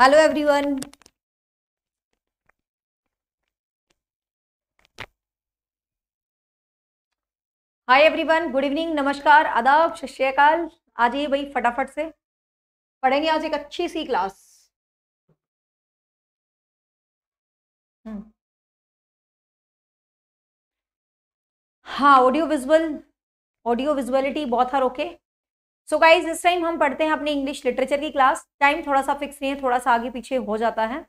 Hello everyone hi everyone good evening नमस्कार आदाब सत श्रीकाल आ जाइए भाई फटाफट से पढ़ेंगे आज एक अच्छी सी क्लास हम्म। हाँ ऑडियो विजुअल ऑडियो विजुअलिटी बहुत हर ओके सो गाइज इस टाइम हम पढ़ते हैं अपनी इंग्लिश लिटरेचर की क्लास टाइम थोड़ा सा फिक्स नहीं है थोड़ा सा आगे पीछे हो जाता है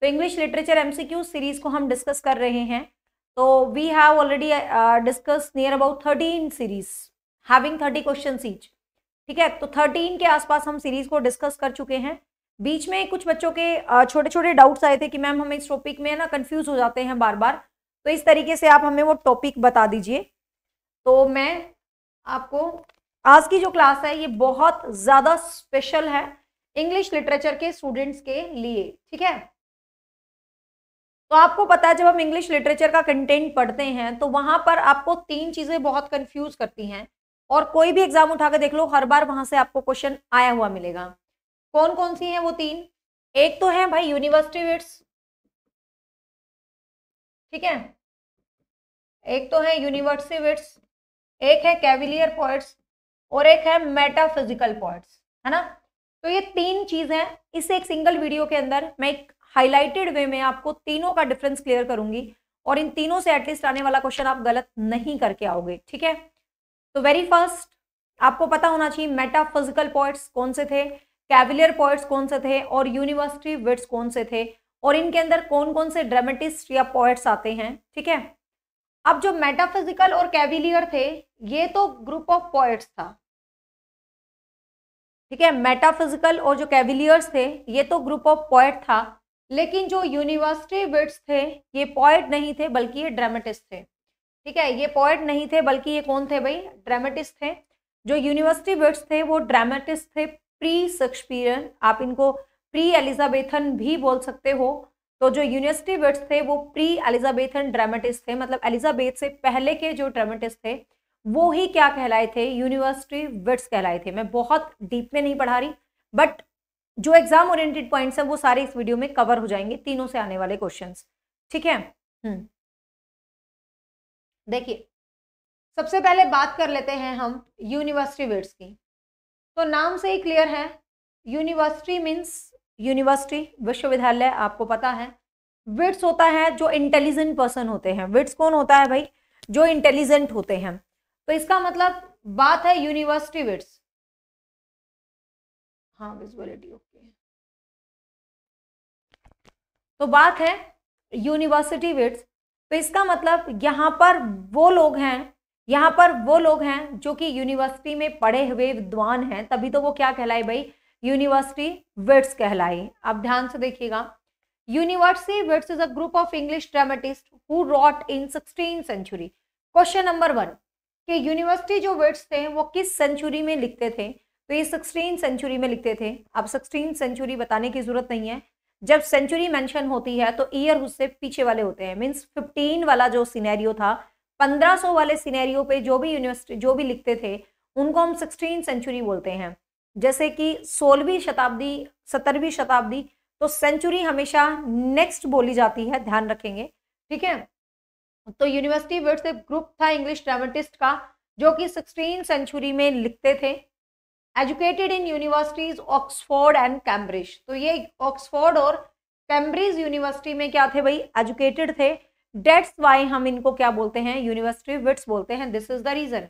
तो इंग्लिश लिटरेचर एमसीक्यू सीरीज को हम डिस्कस कर रहे हैं तो we have already discuss near about thirteen series having thirty question each ठीक है तो थर्टीन के आसपास हम सीरीज को डिस्कस कर चुके हैं बीच में कुछ बच्चों के छोटे छोटे डाउट्स आए थे कि मैम हम इस टॉपिक में ना कन्फ्यूज हो जाते हैं बार बार तो इस तरीके से आप हमें वो टॉपिक बता दीजिए तो मैं आपको आज की जो क्लास है ये बहुत ज़्यादा स्पेशल है इंग्लिश लिटरेचर के स्टूडेंट्स के लिए ठीक है तो आपको पता है जब हम इंग्लिश लिटरेचर का कंटेंट पढ़ते हैं तो वहां पर आपको तीन चीज़ें बहुत कंफ्यूज करती हैं और कोई भी एग्जाम उठा देख लो हर बार वहां से आपको क्वेश्चन आया हुआ मिलेगा कौन कौन सी है वो तीन एक तो है भाई यूनिवर्सिटी विट्स ठीक है एक तो है यूनिवर्सिटी विट्स एक है कैविलियर पॉइंट्स और एक है मेटाफिजिकल पॉइंट्स है ना तो ये तीन चीज़ हैं इस एक सिंगल वीडियो के अंदर मैं एक हाईलाइटेड वे में आपको तीनों का डिफरेंस क्लियर करूंगी और इन तीनों से एटलीस्ट आने वाला क्वेश्चन आप गलत नहीं करके आओगे ठीक है तो वेरी फर्स्ट आपको पता होना चाहिए मेटाफिजिकल पॉइंट्स कौन से थे कैविलियर पॉइंट्स कौन से थे और यूनिवर्सिटी विट्स कौन से थे और इनके अंदर कौन कौन से ड्रामेटिस्ट या पॉइंट्स आते हैं ठीक है अब जो मेटाफिजिकल और कैविलियर थे ये तो ग्रुप ऑफ पॉइट्स था ठीक है मेटाफिजिकल और जो कैविलियर्स थे ये तो ग्रुप ऑफ पॉइट था लेकिन जो यूनिवर्सिटी विट्स थे ये पॉइट नहीं थे बल्कि ये ड्रामेटिस्ट थे ठीक है ये पॉइट नहीं थे बल्कि ये कौन थे भाई ड्रामेटिस्ट थे जो यूनिवर्सिटी विट्स थे वो ड्रामेटिस्ट थे प्री शेक्सपियर आप इनको प्री एलिजाबेथन भी बोल सकते हो तो जो यूनिवर्सिटी विट्स थे वो प्री एलिजाबेथन ड्रामेटिस्ट थे मतलब एलिजाबेथ से पहले के जो ड्रामेटिस्ट थे वो ही क्या कहलाए थे यूनिवर्सिटी विट्स कहलाए थे मैं बहुत डीप में नहीं पढ़ा रही बट जो एग्जाम ओरिएंटेड पॉइंट्स हैं वो सारे इस वीडियो में कवर हो जाएंगे तीनों से आने वाले क्वेश्चन ठीक है हम्म। देखिए सबसे पहले बात कर लेते हैं हम यूनिवर्सिटी विट्स की तो नाम से ही क्लियर है यूनिवर्सिटी मीन्स यूनिवर्सिटी विश्वविद्यालय आपको पता है विट्स होता है जो इंटेलिजेंट पर्सन होते हैं विट्स कौन होता है भाई जो इंटेलिजेंट होते हैं तो इसका मतलब बात है यूनिवर्सिटी विट्स हाँ विजुअलिटी ओके तो बात है यूनिवर्सिटी विट्स तो इसका मतलब यहाँ पर वो लोग हैं यहाँ पर वो लोग हैं जो कि यूनिवर्सिटी में पढ़े हुए विद्वान हैं तभी तो वो क्या कहलाए भाई यूनिवर्सिटी विट्स कहलाई आप ध्यान से देखिएगा university wits is a group of English dramatist who wrote in sixteen century question number one कि यूनिवर्सिटी जो विट्स थे वो किस सेंचुरी में लिखते थे तो ये सिक्सटीन सेंचुरी में लिखते थे अब सिक्सटीन सेंचुरी बताने की जरूरत नहीं है जब सेंचुरी मेंशन होती है तो ईयर उससे पीछे वाले होते हैं मीन्स फिफ्टीन वाला जो सिनेरियो था 1500 वाले सिनेरियो पे जो भी यूनिवर्सिटी जो भी लिखते थे उनको हम सिक्सटीन सेंचुरी बोलते हैं जैसे कि सोलहवीं शताब्दी सत्तरवीं शताब्दी तो सेंचुरी हमेशा नेक्स्ट बोली जाती है ध्यान रखेंगे ठीक है तो यूनिवर्सिटी वर्ड्स एक ग्रुप था इंग्लिश ड्रामेटिस्ट का जो कि सिक्सटीन सेंचुरी में लिखते थे educated in universities Oxford and Cambridge तो ये ऑक्सफोर्ड और कैम्ब्रिज यूनिवर्सिटी में क्या थे भाई एजुकेटेड थे डेट्स वाई हम इनको क्या बोलते हैं यूनिवर्सिटी विट्स बोलते हैं this is the reason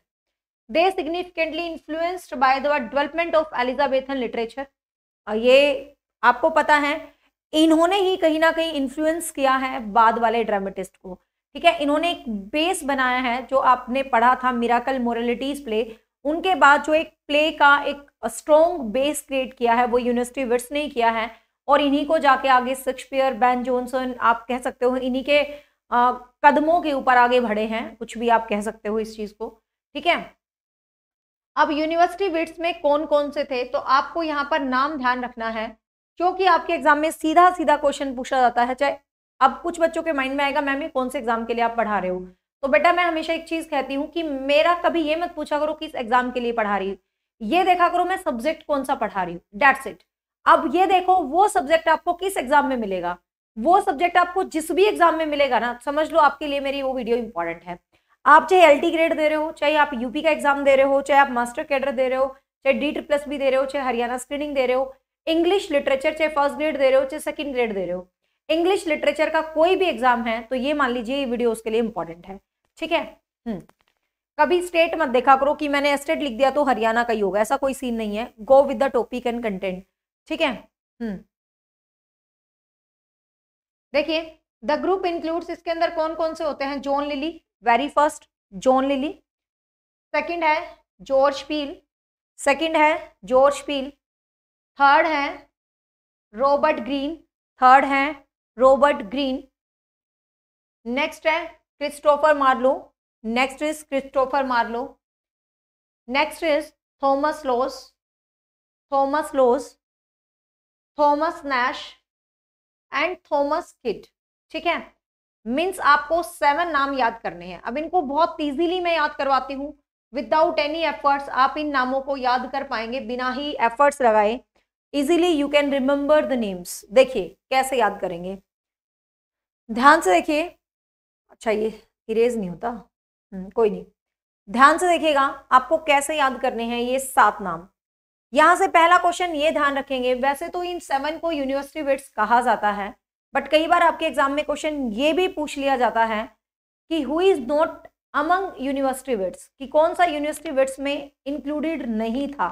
they significantly influenced by the development of Elizabethan literature ये आपको पता है इन्होंने ही कहीं ना कहीं इन्फ्लुएंस किया है बाद वाले ड्रामेटिस्ट को ठीक है इन्होंने एक बेस बनाया है जो आपने पढ़ा था मिराकल मोरलिटीज प्ले उनके बाद जो एक प्ले का एक स्ट्रॉन्ग बेस क्रिएट किया है वो यूनिवर्सिटी विट्स ने किया है और इन्हीं को जाके आगे शेक्सपियर बैन जॉनसन आप कह सकते हो इन्हीं के आ, कदमों के ऊपर आगे बढ़े हैं कुछ भी आप कह सकते हो इस चीज़ को ठीक है अब यूनिवर्सिटी विट्स में कौन कौन से थे तो आपको यहाँ पर नाम ध्यान रखना है क्योंकि आपके एग्जाम में सीधा सीधा क्वेश्चन पूछा जाता है चाहे अब कुछ बच्चों के माइंड में आएगा मैम ये कौन से एग्जाम के लिए आप पढ़ा रहे हो तो बेटा मैं हमेशा एक चीज कहती हूँ कि मेरा कभी ये मत पूछा करो कि इस एग्जाम के लिए पढ़ा रही हूँ ये देखा करो मैं सब्जेक्ट कौन सा पढ़ा रही हूँ डेट्स इट अब ये देखो वो सब्जेक्ट आपको किस एग्जाम में मिलेगा वो सब्जेक्ट आपको जिस भी एग्जाम में मिलेगा ना समझ लो आपके लिए मेरी वो वीडियो इंपॉर्टेंट है आप चाहे एल ग्रेड दे रहे हो चाहे आप यूपी का एग्जाम दे रहे हो चाहे आप मास्टर कैडर दे रहे हो चाहे डी प्लस भी दे रहे हो चाहे हरियाणा स्क्रीनिंग दे रहे हो इंग्लिश लिटरेचर चाहे फर्स्ट ग्रेड दे रहे हो चाहे सेकंड ग्रेड दे रहे हो इंग्लिश लिटरेचर का कोई भी एग्जाम है तो ये मान लीजिए ये वीडियो उसके लिए इंपॉर्टेंट है ठीक है हम्म। कभी स्टेट मत देखा करो कि मैंने स्टेट लिख दिया तो हरियाणा का ही होगा ऐसा कोई सीन नहीं है go with the topic and content ठीक है हम्म। देखिए द ग्रुप इंक्लूड्स इसके अंदर कौन कौन से होते हैं John Lyly very first John Lyly second है जॉर्ज पील सेकंड है जॉर्ज पील थर्ड है रॉबर्ट ग्रीन थर्ड है रॉबर्ट ग्रीन नेक्स्ट है Christopher Marlowe next is Christopher Marlowe next is Thomas Lodge Thomas Lodge Thomas Nashe and Thomas Kyd ठीक है means आपको seven नाम याद करने हैं अब इनको बहुत ईजीली मैं याद करवाती हूँ विदाउट एनी एफर्ट्स आप इन नामों को याद कर पाएंगे बिना ही एफर्ट्स लगाए easily you can remember the names देखिए कैसे याद करेंगे ध्यान से देखिए अच्छा ये इरेज नहीं होता हम्म, कोई नहीं ध्यान से देखिएगा आपको कैसे याद करने हैं ये सात नाम यहाँ से पहला क्वेश्चन ये ध्यान रखेंगे वैसे तो इन सेवन को यूनिवर्सिटी वेट्स कहा जाता है बट कई बार आपके एग्जाम में क्वेश्चन ये भी पूछ लिया जाता है कि who is not among university wits कि कौन सा यूनिवर्सिटी वेट्स में इंक्लूडेड नहीं था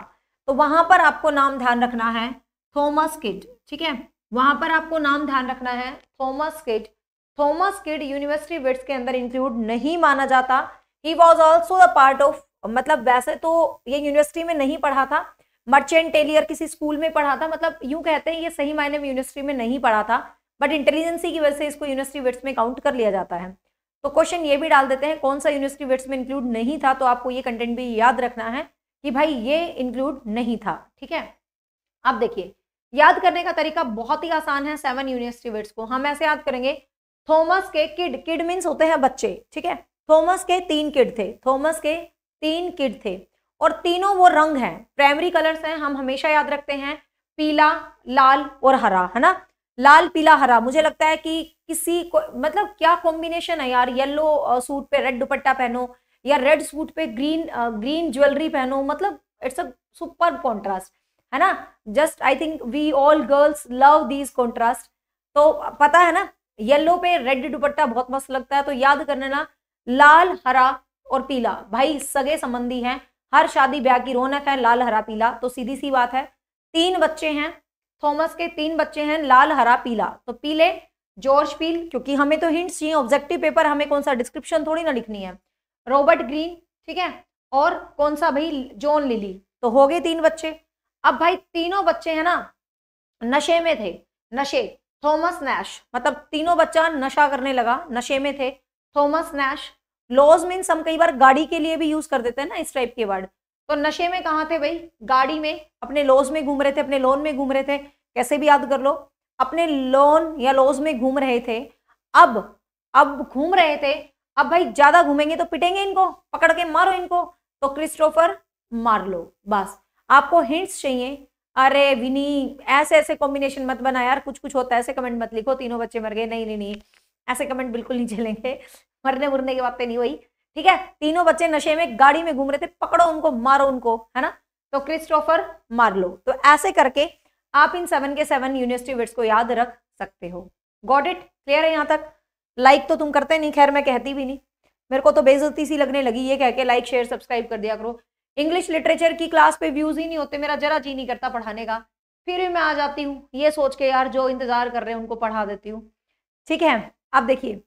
तो वहां पर आपको नाम ध्यान रखना है थॉमस किड ठीक है वहां पर आपको नाम ध्यान रखना है Thomas Kyd Thomas Kyd university wits के अंदर इंक्लूड नहीं माना जाता he was also the part of मतलब वैसे तो ये यूनिवर्सिटी में नहीं पढ़ा था मर्चेंट टेलियर किसी स्कूल में पढ़ा था मतलब यूं कहते हैं ये सही मायने में यूनिवर्सिटी में नहीं पढ़ा था बट इंटेलिजेंसी की वजह से इसको यूनिवर्सिटी वेट्स में काउंट कर लिया जाता है तो क्वेश्चन ये भी डाल देते हैं कौन सा यूनिवर्सिटी वेट्स में इंक्लूड नहीं था तो आपको ये कंटेंट भी याद रखना है कि भाई ये इंक्लूड नहीं था ठीक है अब देखिए याद करने का तरीका बहुत ही आसान है सेवन यूनिवर्सिटी वेट्स को हम ऐसे याद करेंगे थॉमस के किड किड मीन्स होते हैं बच्चे ठीक है थॉमस के तीन किड थे थॉमस के तीन किड थे और तीनों वो रंग हैं प्राइमरी कलर्स हैं हम हमेशा याद रखते हैं पीला लाल और हरा है ना लाल पीला हरा मुझे लगता है कि किसी को मतलब क्या कॉम्बिनेशन है यार येलो सूट पे रेड दुपट्टा पहनो या रेड सूट पे ग्रीन ग्रीन ज्वेलरी पहनो मतलब इट्स अ सुपर कॉन्ट्रास्ट है ना just I think we all girls love these contrast तो पता है ना येलो पे रेड दुपट्टा बहुत मस्त लगता है तो याद कर लेना लाल हरा और पीला भाई सगे संबंधी हैं हर शादी ब्याह की रौनक है लाल हरा पीला तो सीधी सी बात है तीन बच्चे हैं थॉमस के तीन बच्चे हैं लाल हरा पीला तो पीले जॉर्ज पील क्योंकि हमें तो हिंट्स चाहिए ऑब्जेक्टिव पेपर हमें कौन सा डिस्क्रिप्शन थोड़ी ना लिखनी है रॉबर्ट ग्रीन ठीक है और कौन सा भाई जॉन लिली तो हो गए तीन बच्चे अब भाई तीनों बच्चे हैं ना नशे में थे नशे थॉमस नैश मतलब तीनों बच्चा नशा करने लगा नशे में थे थॉमस नैश लॉज मीन्स हम कई बार गाड़ी के लिए भी यूज कर देते हैं ना इस टाइप के वर्ड तो नशे में कहाँ थे भाई गाड़ी में अपने लॉज में घूम रहे थे अपने लोन में घूम रहे थे कैसे भी याद कर लो अपने लोन या लॉज में घूम रहे थे अब अब घूम रहे थे अब भाई ज्यादा घूमेंगे तो पिटेंगे इनको पकड़ के मारो इनको तो क्रिस्टोफर मार लो बस आपको हिंट्स चाहिए अरे विनी ऐसे ऐसे कॉम्बिनेशन मत बना यार कुछ कुछ होता है ऐसे कमेंट मत लिखो तीनों बच्चे मर गए नहीं नहीं नहीं ऐसे कमेंट बिल्कुल नहीं चलेंगे मरने मुरने की बातें तो नहीं हुई ठीक है तीनों बच्चे नशे में गाड़ी में घूम रहे थे पकड़ो उनको मारो उनको है ना तो क्रिस्टोफर मार लो तो ऐसे करके आप इन सेवन के सेवन यूनिवर्सिटी वर्ड्स को याद रख सकते हो गॉड इट क्लियर है यहाँ तक लाइक तो तुम करते नहीं खैर मैं कहती भी नहीं मेरे को तो बेजती सी लगने लगी ये कह के लाइक शेयर सब्सक्राइब कर दिया करो इंग्लिश लिटरेचर की क्लास पे व्यूज ही नहीं होते मेरा जरा जी नहीं करता पढ़ाने का फिर भी मैं आ जाती हूँ ये सोच के यार जो इंतजार कर रहे हैं उनको पढ़ा देती हूँ ठीक है आप देखिए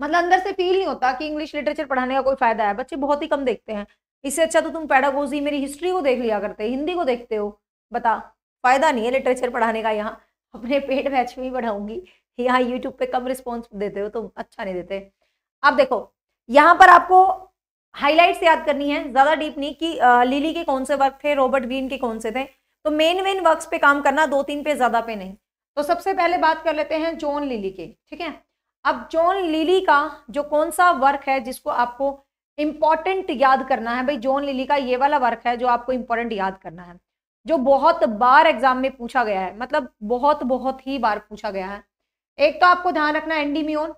मतलब अंदर से फील नहीं होता कि इंग्लिश लिटरेचर पढ़ाने का कोई फायदा है बच्चे बहुत ही कम देखते हैं इससे अच्छा तो तुम पैडागोजी मेरी हिस्ट्री को देख लिया करते हिंदी को देखते हो बता फायदा नहीं है लिटरेचर पढ़ाने का यहाँ अपने पेट बैच में अच्छा ही पढ़ाऊंगी यहाँ यूट्यूब पे कम रिस्पॉन्स देते हो तुम तो अच्छा नहीं देते अब देखो यहाँ पर आपको हाईलाइट्स याद करनी है ज्यादा डीप नहीं कि लिली के कौन से वर्क थे रॉबर्ट ग्रीन के कौन से थे तो मेन मेन वर्क पे काम करना दो तीन पे ज्यादा पे नहीं तो सबसे पहले बात कर लेते हैं जॉन लिली के ठीक है अब जॉन लिली का जो कौन सा वर्क है जिसको आपको इम्पॉर्टेंट याद करना है भाई जॉन लिली का ये वाला वर्क है जो आपको इम्पोर्टेंट याद करना है जो बहुत बार एग्जाम में पूछा गया है मतलब बहुत बहुत ही बार पूछा गया है एक तो आपको ध्यान रखना एंडीमियोन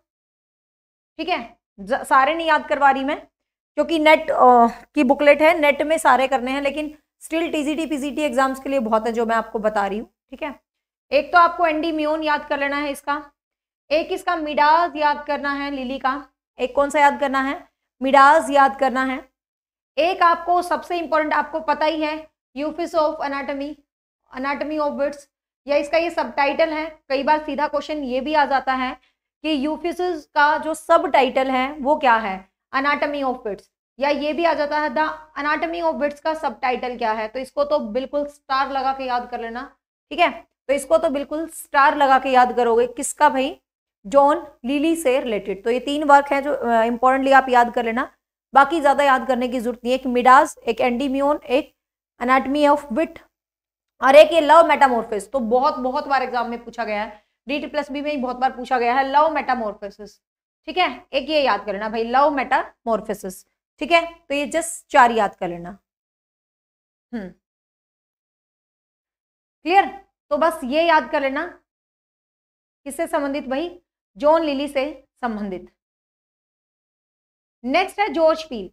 ठीक है सारे नहीं याद करवा रही मैं क्योंकि नेट आ, की बुकलेट है नेट में सारे करने हैं लेकिन स्टिल टीजीटी पीजीटी एग्जाम्स के लिए बहुत है जो मैं आपको बता रही हूँ ठीक है एक तो आपको एंडीमियोन याद कर लेना है इसका एक इसका मिडाज याद करना है लिली का एक कौन सा याद करना है मिडाज याद करना है एक आपको सबसे इंपॉर्टेंट आपको पता ही है Euphues of anatomy anatomy of wits या इसका ये सब टाइटल है कई बार सीधा क्वेश्चन ये भी आ जाता है कि यूफिस का जो सब टाइटल है वो क्या है अनाटमी ऑफ बिट्स या ये भी आ जाता है द अनाटमी ऑफ बिट्स का सब टाइटल क्या है तो इसको तो बिल्कुल स्टार लगा के याद कर लेना ठीक है तो इसको तो बिल्कुल स्टार लगा के याद करोगे किसका भाई जॉन लिली से रिलेटेड तो ये तीन वर्क है जो इंपॉर्टेंटली uh, आप याद कर लेना बाकी ज़्यादा याद करने की जरूरत नहीं है एक मिडास एक एंडीम्योन एक अनाटमी ऑफ विट और एक ये लव मेटामोर्फिस तो बहुत बहुत बार एग्जाम में पूछा गया है डी टी प्लस बी में ही बहुत बार पूछा गया है लव मेटामोर्फिस ठीक है एक ये याद कर लेना भाई लव मेटामोर्फिस ठीक है तो ये जस्ट चार याद कर लेना क्लियर हम्म। तो बस ये याद कर लेना किससे संबंधित भाई जॉन लिली से संबंधित नेक्स्ट है जॉर्ज पील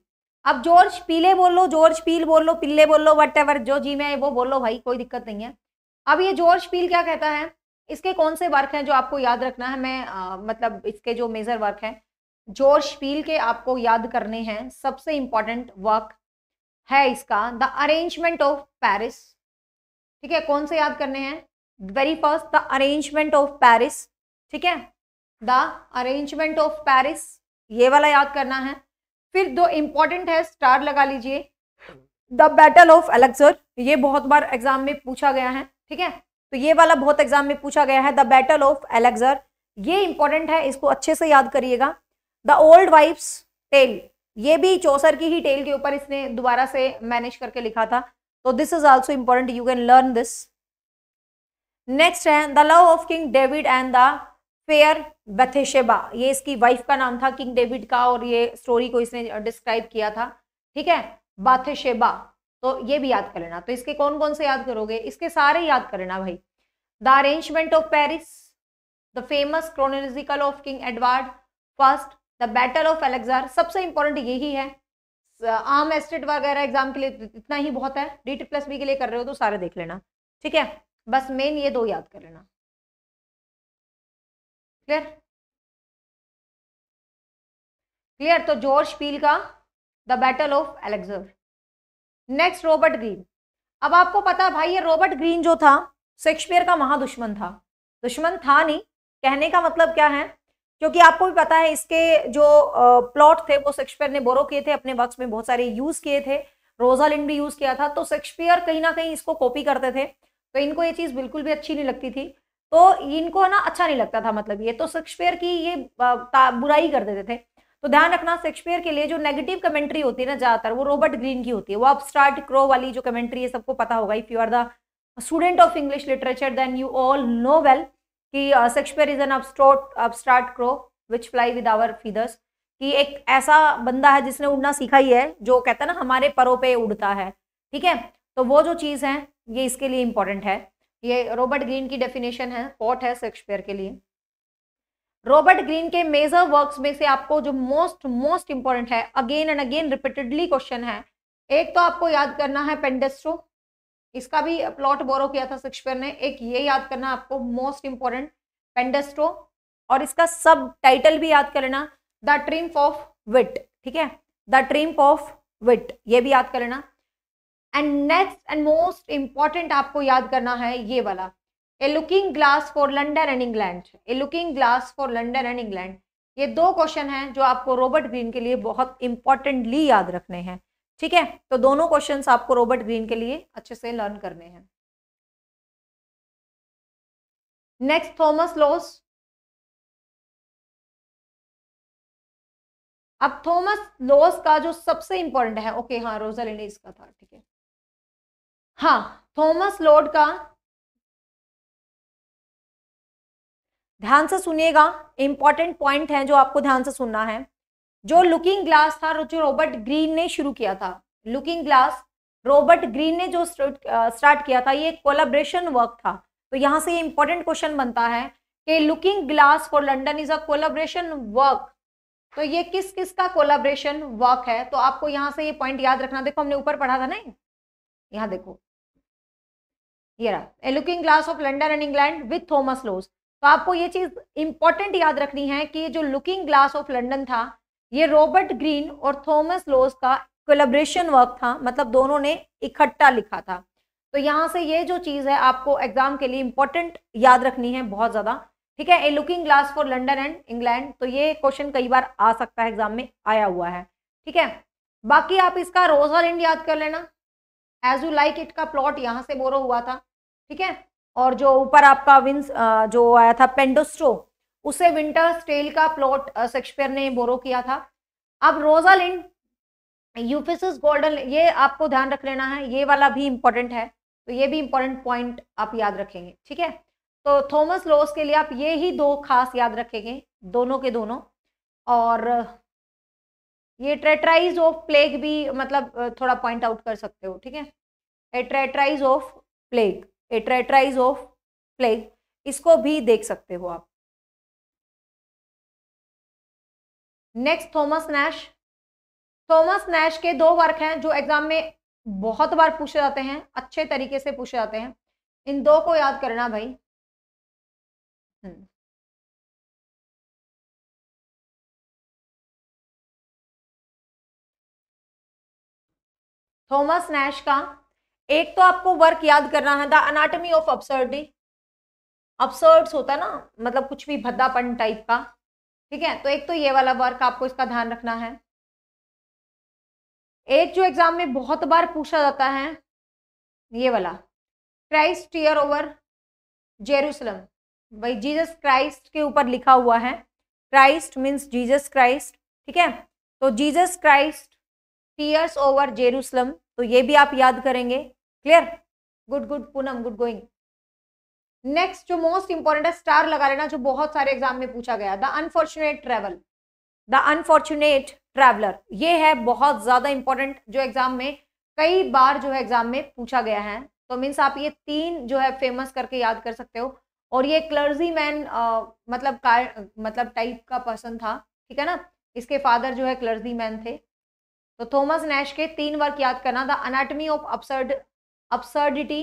अब जॉर्ज पीले बोल लो जॉर्ज पील बोल लो पिल्ले बोल लो वट एवर जो जी में वो बोल लो भाई कोई दिक्कत नहीं है अब ये जॉर्ज पील क्या कहता है इसके कौन से वर्क हैं जो आपको याद रखना है मैं आ, मतलब इसके जो मेजर वर्क हैं जॉर्ज पील के आपको याद करने हैं सबसे इंपॉर्टेंट वर्क है इसका द अरेंजमेंट ऑफ पैरिस ठीक है कौन से याद करने हैं very first the arraignment of Paris ठीक है द अरेंजमेंट ऑफ पैरिस ये वाला याद करना है फिर दो इंपॉर्टेंट है स्टार लगा लीजिए द बैटल ऑफ अलेक्सर ये बहुत बार एग्जाम में पूछा गया है ठीक है तो ये वाला बहुत एग्जाम में पूछा गया है द बैटल ऑफ एलेक्सर ये इंपॉर्टेंट है इसको अच्छे से याद करिएगा द ओल्ड वाइफ्स टेल ये भी चौसर की ही टेल के ऊपर इसने दोबारा से मैनेज करके लिखा था तो this is also important you can learn this next है the love of king David and the fair Bathsheba ये इसकी वाइफ का नाम था किंग डेविड का और ये स्टोरी को इसने डिस्क्राइब किया था ठीक है बाथेशेबा तो ये भी याद कर लेना तो इसके कौन कौन से याद करोगे इसके सारे याद कर लेना भाई the arraignment of Paris the famous chronological of king Edward first the battle of Alcazar सबसे इंपॉर्टेंट यही है आम एस्टेट वगैरह एग्जाम के लिए इतना ही बहुत है डी प्लस बी के लिए कर रहे हो तो सारे देख लेना ठीक है बस मेन ये दो याद कर लेना क्लियर क्लियर तो जॉर्ज पील का the battle of Alcazar next Robert Greene अब आपको पता भाई ये रॉबर्ट ग्रीन जो था शेक्सपियर का महादुश्मन था दुश्मन था नहीं कहने का मतलब क्या है क्योंकि आपको भी पता है इसके जो प्लॉट थे वो शेक्सपियर ने बोरो किए थे अपने वक्स में बहुत सारे यूज किए थे रोजालिन भी यूज किया था तो शेक्सपियर कहीं ना कहीं इसको कॉपी करते थे तो इनको ये चीज बिल्कुल भी अच्छी नहीं लगती थी तो इनको ना अच्छा नहीं लगता था मतलब ये तो शेक्सपियर की ये बुराई कर देते थे तो ध्यान रखना शेक्सपियर के लिए जो नेगेटिव कमेंट्री होती है ना ज्यादातर वो रॉबर्ट ग्रीन की होती है वो अपस्टार्ट क्रो वाली जो कमेंट्री है सबको पता होगा if you are the student of English literature then you all know well कि Shakespeare is an upstart upstart crow which fly with our feathers कि एक ऐसा बंदा है जिसने उड़ना सीखा ही है जो कहता है ना हमारे परों पे उड़ता है ठीक है तो वो जो चीज़ है ये इसके लिए इंपॉर्टेंट है ये रॉबर्ट ग्रीन की डेफिनेशन है पॉट है शेक्सपियर के लिए रॉबर्ट ग्रीन के मेजर वर्क्स में से आपको जो मोस्ट मोस्ट इंपॉर्टेंट है again and again repeatedly question है एक तो आपको याद करना है पेंडेस्ट्रो इसका भी प्लॉट बोरो किया था शेक्सपियर ने एक ये याद करना आपको मोस्ट इंपॉर्टेंट पेंडेस्ट्रो और इसका सब टाइटल भी याद करना द ट्रिम्फ ऑफ विट ठीक है द ट्रिम्फ ऑफ विट ये भी याद करना and next and most important आपको याद करना है ये वाला a looking glass for London and England a looking glass for London and England ये दो क्वेश्चन हैं जो आपको रॉबर्ट ग्रीन के लिए बहुत इंपॉर्टेंटली याद रखने हैं ठीक है तो दोनों क्वेश्चन आपको रॉबर्ट ग्रीन के लिए अच्छे से लर्न करने हैं नेक्स्ट थॉमस लॉस अब थॉमस लॉस का जो सबसे इंपॉर्टेंट है ओके हाँ रोजा लेने इसका था ठीक है हाँ थॉमस लॉर्ड का ध्यान से सुनिएगा इंपॉर्टेंट पॉइंट है जो आपको ध्यान से सुनना है जो लुकिंग ग्लास था जो रॉबर्ट ग्रीन ने शुरू किया था लुकिंग ग्लास रॉबर्ट ग्रीन ने जो स्टार्ट किया था ये कोलाब्रेशन वर्क था तो यहाँ से ये इंपॉर्टेंट क्वेश्चन बनता है कि looking glass for London is a collaboration work तो ये किस किस का कोलाब्रेशन वर्क है तो आपको यहां से ये पॉइंट याद रखना देखो हमने ऊपर पढ़ा था ना यहाँ देखो ये रहा a looking glass of London and England with Thomas Lodge तो आपको ये चीज़ इंपॉर्टेंट याद रखनी है कि जो लुकिंग ग्लास ऑफ लंडन था ये रॉबर्ट ग्रीन और थॉमस लोस का कोलेब्रेशन वर्क था मतलब दोनों ने इकट्ठा लिखा था तो यहाँ से ये जो चीज़ है आपको एग्जाम के लिए इंपॉर्टेंट याद रखनी है बहुत ज़्यादा ठीक है a looking glass for London and England तो ये क्वेश्चन कई बार आ सकता है एग्जाम में आया हुआ है ठीक है बाकी आप इसका रोजालिंड याद कर लेना एज यू लाइक इट का प्लॉट यहाँ से बोरो हुआ था ठीक है और जो ऊपर आपका विंस जो आया था पेंडोस्ट्रो उसे विंटर स्टेल का प्लॉट शेक्सपियर ने बोरो किया था अब रोजालिन यूफिस गोल्डन ये आपको ध्यान रख लेना है ये वाला भी इम्पोर्टेंट है तो ये भी इम्पोर्टेंट पॉइंट आप याद रखेंगे ठीक है तो थॉमस लॉस के लिए आप ये ही दो खास याद रखेंगे दोनों के दोनों और ये ट्रेटराइज ऑफ प्लेग भी मतलब थोड़ा पॉइंट आउट कर सकते हो ठीक है a of plague a of plague इसको भी देख सकते हो आप next Thomas Nashe Thomas Nashe के दो वर्क हैं जो एग्जाम में बहुत बार पूछे जाते हैं अच्छे तरीके से पूछे जाते हैं इन दो को याद करना भाई हम्म। थॉमस नैश का एक तो आपको वर्क याद करना है the anatomy of absurdity absurds होता ना मतलब कुछ भी भद्दापन टाइप का ठीक है तो एक तो ये वाला वर्क आपको इसका ध्यान रखना है एक जो एग्जाम में बहुत बार पूछा जाता है ये वाला क्राइस्ट टीयर ओवर जेरूसलम भाई जीसस क्राइस्ट के ऊपर लिखा हुआ है क्राइस्ट मीन्स जीसस क्राइस्ट ठीक है तो Jesus Christ tears over Jerusalem तो ये भी आप याद करेंगे clear good good Poonam good going next जो मोस्ट इंपॉर्टेंट है स्टार लगा लेना जो बहुत सारे एग्जाम में पूछा गया the unfortunate travel the unfortunate traveller ये है बहुत ज्यादा इंपॉर्टेंट जो एग्जाम में कई बार जो है एग्जाम में पूछा गया है तो मीन्स आप ये तीन जो है फेमस करके याद कर सकते हो और ये क्लर्जी मैन मतलब, मतलब का मतलब टाइप का पर्सन था ठीक है ना इसके फादर जो है क्लर्जी मैन थे तो थॉमस नैश के तीन वर्क याद करना the anatomy of absurd absurdity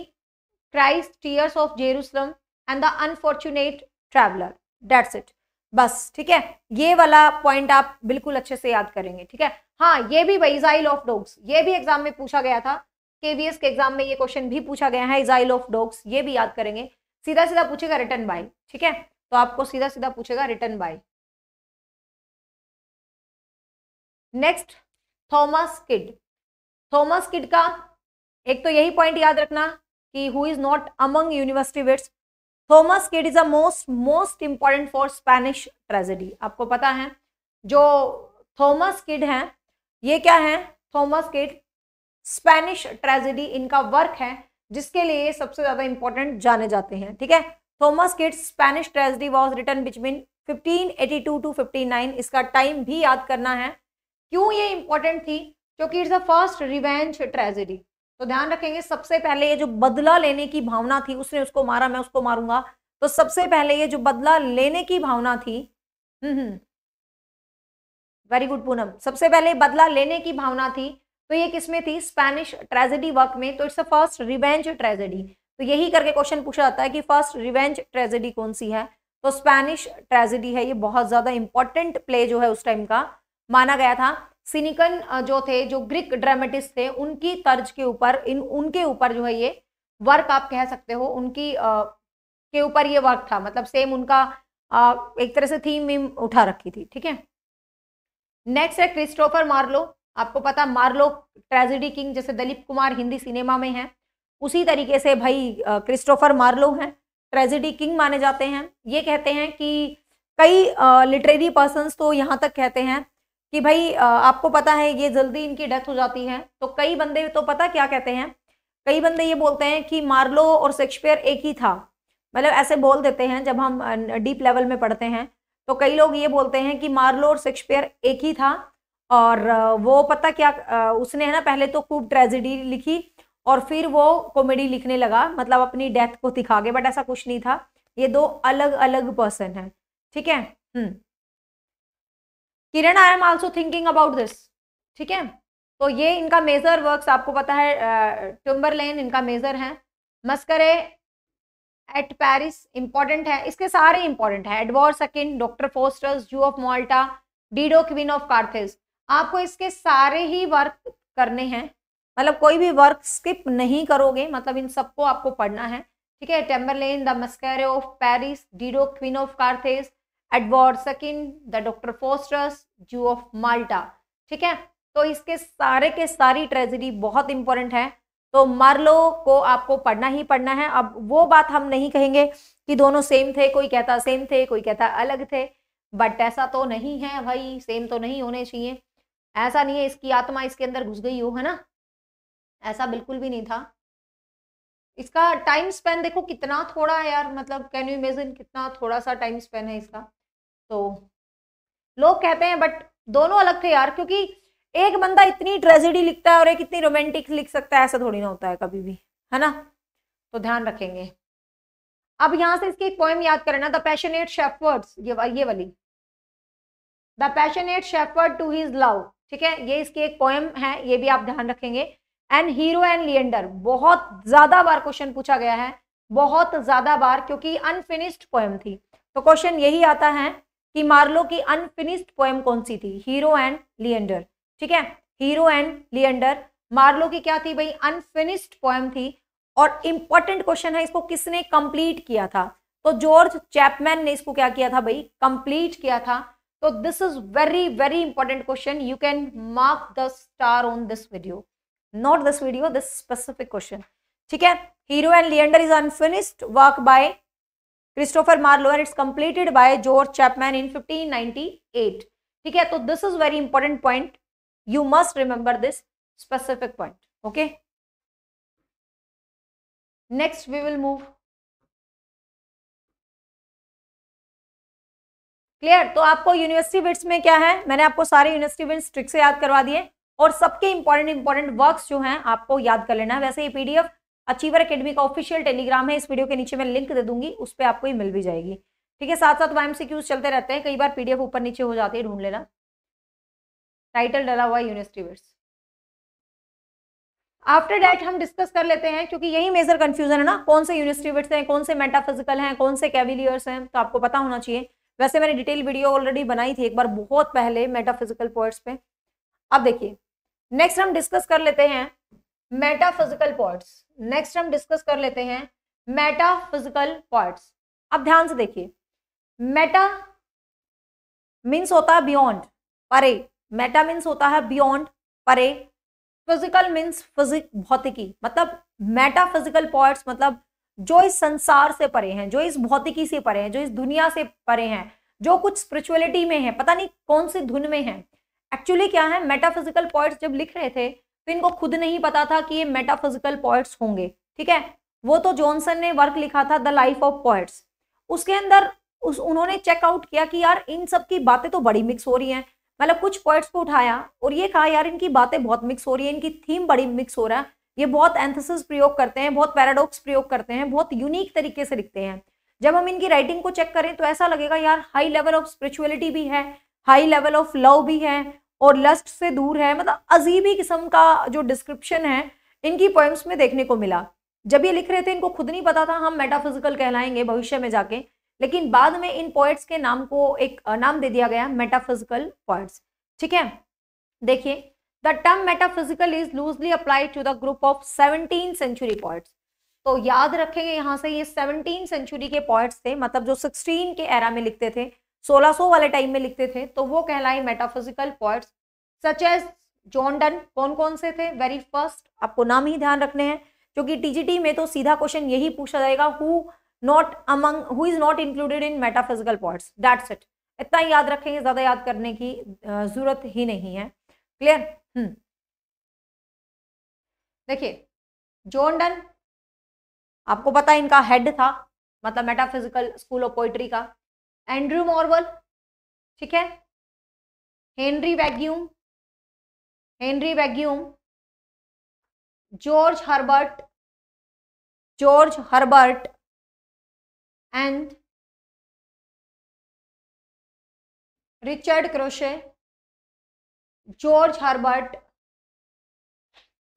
Christ tears of Jerusalem and the unfortunate traveller that's it बस ठीक है ये वाला पॉइंट आप बिल्कुल अच्छे से याद करेंगे ठीक है हाँ ये भी भाई इजाइल ऑफ डॉग्स ये भी एग्जाम में पूछा गया था केवीएस के एग्जाम में ये क्वेश्चन भी पूछा गया है इजाइल ऑफ डॉग्स ये भी याद करेंगे सीधा सीधा पूछेगा रिटर्न बाय ठीक है तो आपको सीधा सीधा पूछेगा written by next Thomas Kyd Thomas Kyd का एक तो यही पॉइंट याद रखना कि who is not among university wits Thomas Kyd is a most most important for Spanish tragedy आपको पता है जो थॉमस किड है ये क्या है थॉमस किड स्पेनिश ट्रेजेडी इनका वर्क है जिसके लिए सबसे ज्यादा इंपॉर्टेंट जाने जाते हैं ठीक है Thomas Kyd Spanish tragedy was written between 1582 to 59 इसका टाइम भी याद करना है क्यों ये इंपॉर्टेंट थी क्योंकि it's the first revenge tragedy तो ध्यान रखेंगे सबसे पहले ये जो बदला लेने की भावना थी उसने उसको मारा मैं उसको मारूंगा तो सबसे पहले ये जो बदला लेने की भावना थी वेरी गुड पूनम सबसे पहले बदला लेने की भावना थी तो ये किसमें थी स्पेनिश ट्रेजेडी वर्क में तो it's a first revenge tragedy तो यही करके क्वेश्चन पूछा जाता है कि फर्स्ट रिवेंज ट्रेजेडी कौन सी है तो स्पेनिश ट्रेजेडी है ये बहुत ज़्यादा इंपॉर्टेंट प्ले जो है उस टाइम का माना गया था सिनिकन जो थे जो ग्रीक ड्रामेटिस्ट थे उनकी तर्ज के ऊपर इन उनके ऊपर जो है ये वर्क आप कह सकते हो उनकी आ, के ऊपर ये वर्क था मतलब सेम उनका आ, एक तरह से थीम उठा रखी थी ठीक है नेक्स्ट है क्रिस्टोफर मार्लो आपको पता मार्लो ट्रेजिडी किंग जैसे दलीप कुमार हिंदी सिनेमा में है उसी तरीके से भाई क्रिस्टोफर मार्लो हैं ट्रेजिडी किंग माने जाते हैं ये कहते हैं कि कई लिटरेरी पर्सनस तो यहाँ तक कहते हैं कि भाई आपको पता है ये जल्दी इनकी डेथ हो जाती है तो कई बंदे तो पता क्या कहते हैं कई बंदे ये बोलते हैं कि मार्लो और शेक्सपियर एक ही था मतलब ऐसे बोल देते हैं जब हम डीप लेवल में पढ़ते हैं तो कई लोग ये बोलते हैं कि मार्लो और शेक्सपियर एक ही था और वो पता क्या उसने है ना पहले तो खूब ट्रेजिडी लिखी और फिर वो कॉमेडी लिखने लगा मतलब अपनी डेथ को दिखा के बट ऐसा कुछ नहीं था ये दो अलग अलग पर्सन है ठीक है हम्म Kiran I am also thinking about this ठीक है तो ये इनका मेजर वर्क्स आपको पता है लेन इनका मेजर है मस्करे एट पेरिस इंपॉर्टेंट है इसके सारे इंपॉर्टेंट है Edward second doctor Faustus Jew of Malta Dido queen of Carthage आपको इसके सारे ही वर्क करने हैं मतलब कोई भी वर्क स्किप नहीं करोगे मतलब इन सबको आपको पढ़ना है ठीक है Tamburlaine the massacre of Paris Dido queen of Carthage Edward second the doctor Faustus Jew of Malta ठीक है तो इसके सारे के सारी ट्रेजिडी बहुत इंपॉर्टेंट है तो मार्लो को आपको पढ़ना ही पढ़ना है अब वो बात हम नहीं कहेंगे कि दोनों सेम थे कोई कहता सेम थे कोई कहता अलग थे बट ऐसा तो नहीं है भाई सेम तो नहीं होने चाहिए ऐसा नहीं है इसकी आत्मा इसके अंदर घुस गई हो है ना ऐसा बिल्कुल भी नहीं था इसका टाइम स्पेन देखो कितना थोड़ा है यार मतलब कैन यू इमेजिन कितना थोड़ा सा टाइम स्पेन है इसका तो लोग कहते हैं बट दोनों अलग थे यार क्योंकि एक बंदा इतनी ट्रेजिडी लिखता है और एक इतनी रोमांटिक लिख सकता है ऐसा थोड़ी ना होता है कभी भी है ना तो ध्यान रखेंगे अब यहां से इसकी एक पोएम याद करें ना द पैशनेट शेफर्ड्स ये ये वाली the passionate shepherd to his love ठीक है ये इसकी एक पोएम है ये भी आप ध्यान रखेंगे एंड हीरो एंड लियंडर बहुत ज्यादा बार क्वेश्चन पूछा गया है बहुत ज्यादा बार क्योंकि अनफिनिश्ड पोएम थी तो क्वेश्चन यही आता है कि मार्लो की अनफिनिश्ड पोएम कौन सी थी हीरो एंड लियंडर ठीक है हीरो एंड लियंडर मार्लो की क्या थी भाई अनफिनिश्ड पोएम थी और इंपॉर्टेंट क्वेश्चन है इसको किसने कंप्लीट किया था तो जॉर्ज चैपमैन ने इसको क्या किया था भाई कंप्लीट किया था तो this is very very important question you can mark the star on this video not this video this specific question ठीक है Hero and Leander is unfinished work by Christopher Marlowe and it's completed by George Chapman in 1598 ठीक है तो this is very important point you must remember this specific point okay next we will move clear तो आपको university bits में क्या है मैंने आपको सारे यूनिवर्सिटी बिट्स ट्रिक से याद करवा दिए और सबके इंपॉर्टेंट इंपॉर्टेंट वर्क्स जो हैं आपको याद कर लेना है वैसे ये पीडीएफ अचीवर अकेडमी का ऑफिशियल टेलीग्राम है इस वीडियो के नीचे मैं लिंक दे दूंगी उस पर आपको ये मिल भी जाएगी ठीक है साथ साथ वाई एम चलते रहते हैं कई बार पीडीएफ ऊपर नीचे हो जाती है ढूंढ लेना टाइटल डला हुआ यूनिवर्सिटी वर्स आफ्टर डैट हम डिस्कस कर लेते हैं क्योंकि यही मेजर कंफ्यूजन है ना कौन से यूनिवर्सिटी वर्ड्स हैं कौन से मेटाफिजिकल हैं कौन से कैविलियर्स हैं तो आपको पता होना चाहिए वैसे मैंने डिटेल वीडियो ऑलरेडी बनाई थी एक बार बहुत पहले मेटाफिजिकल पॉइंट्स पे अब देखिए नेक्स्ट हम डिस्कस कर लेते हैं मेटाफिजिकल पॉइंट्स नेक्स्ट हम डिस्कस कर लेते हैं फिजिकल पार्ट्स अब ध्यान से देखिए मेटा मीन्स होता है बियॉन्ड परे मेटा मीन्स होता है बियॉन्ड परे फिजिकल मीन्स फिजिक भौतिकी मतलब फिजिकल पॉइंट्स मतलब जो इस संसार से परे हैं जो इस भौतिकी से परे हैं जो इस दुनिया से परे हैं जो कुछ स्पिरिचुअलिटी में है पता नहीं कौन सी धुन में है एक्चुअली क्या है मेटाफिजिकल पॉइंट्स जब लिख रहे थे तो इनको खुद नहीं पता था कि ये मेटाफिजिकल पॉइट्स होंगे ठीक है वो तो जॉनसन ने वर्क लिखा था द लाइफ ऑफ पॉइट्स उसके अंदर उस उन्होंने चेकआउट किया कि यार इन सब की बातें तो बड़ी मिक्स हो रही हैं मतलब कुछ पॉइंट्स को उठाया और ये कहा यार इनकी बातें बहुत मिक्स हो रही है इनकी थीम बड़ी मिक्स हो रहा है ये बहुत एंथसिस प्रयोग करते हैं बहुत पैराडॉक्स प्रयोग करते हैं बहुत यूनिक तरीके से लिखते हैं जब हम इनकी राइटिंग को चेक करें तो ऐसा लगेगा यार हाई लेवल ऑफ स्पिरिचुअलिटी भी है हाई लेवल ऑफ लव भी है और लस्ट से दूर है मतलब अजीब ही किस्म का जो डिस्क्रिप्शन है इनकी पोइम्स में देखने को मिला जब ये लिख रहे थे इनको खुद नहीं पता था हम मेटाफिजिकल कहलाएंगे भविष्य में जाके लेकिन बाद में इन पोइट्स के नाम को एक नाम दे दिया गया मेटाफिजिकल पोइट्स ठीक है देखिए the term metaphysical is loosely applied to the group of seventeen century points तो याद रखेंगे यहाँ से ये सेवनटीन सेंचुरी के पोइट्स थे मतलब जो सिक्सटीन के एरा में लिखते थे 1600 वाले टाइम में लिखते थे तो वो कहलाए metaphysical poets such as John Donne कौन कौन से थे वेरी फर्स्ट आपको नाम ही ध्यान रखने हैं क्योंकि टीजीटी में तो सीधा क्वेश्चन यही पूछा जाएगा who not among who is not included in metaphysical points that's it इतना याद रखेंगे ज्यादा याद करने की जरूरत ही नहीं है क्लियर हम्म देखिए जॉन डन आपको पता इनका हेड था मतलब मेटाफिजिकल स्कूल ऑफ पोइट्री का एंड्रू मॉर्वल ठीक है Henry Vaughan Henry Vaughan George Herbert George Herbert and Richard Crashaw George Herbert